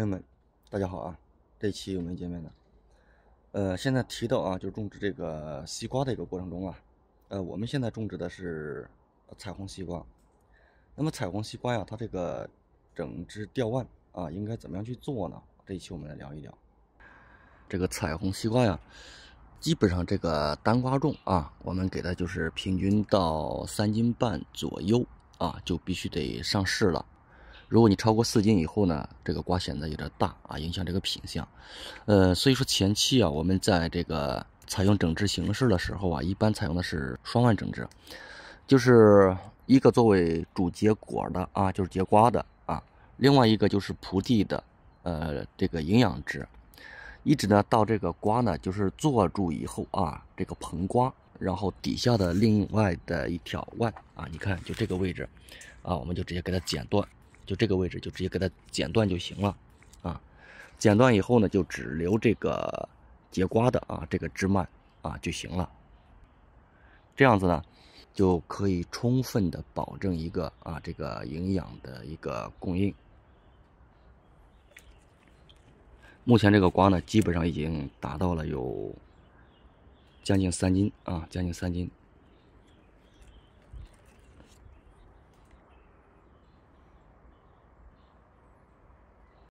朋友们，大家好啊！这期我们见面了。呃，现在提到啊，就是种植这个西瓜的一个过程中啊，呃，我们现在种植的是彩虹西瓜。那么彩虹西瓜呀，它这个整枝吊腕啊，应该怎么样去做呢？这一期我们来聊一聊。这个彩虹西瓜呀，基本上这个单瓜重啊，我们给的就是平均到三斤半左右啊，就必须得上市了。如果你超过四斤以后呢，这个瓜显得有点大啊，影响这个品相。呃，所以说前期啊，我们在这个采用整枝形式的时候啊，一般采用的是双腕整枝，就是一个作为主结果的啊，就是结瓜的啊，另外一个就是蒲地的呃这个营养枝，一直呢到这个瓜呢就是坐住以后啊，这个棚瓜，然后底下的另外的一条腕啊，你看就这个位置啊，我们就直接给它剪断。就这个位置，就直接给它剪断就行了，啊，剪断以后呢，就只留这个结瓜的啊，这个枝蔓啊就行了。这样子呢，就可以充分的保证一个啊这个营养的一个供应。目前这个瓜呢，基本上已经达到了有将近三斤啊，将近三斤。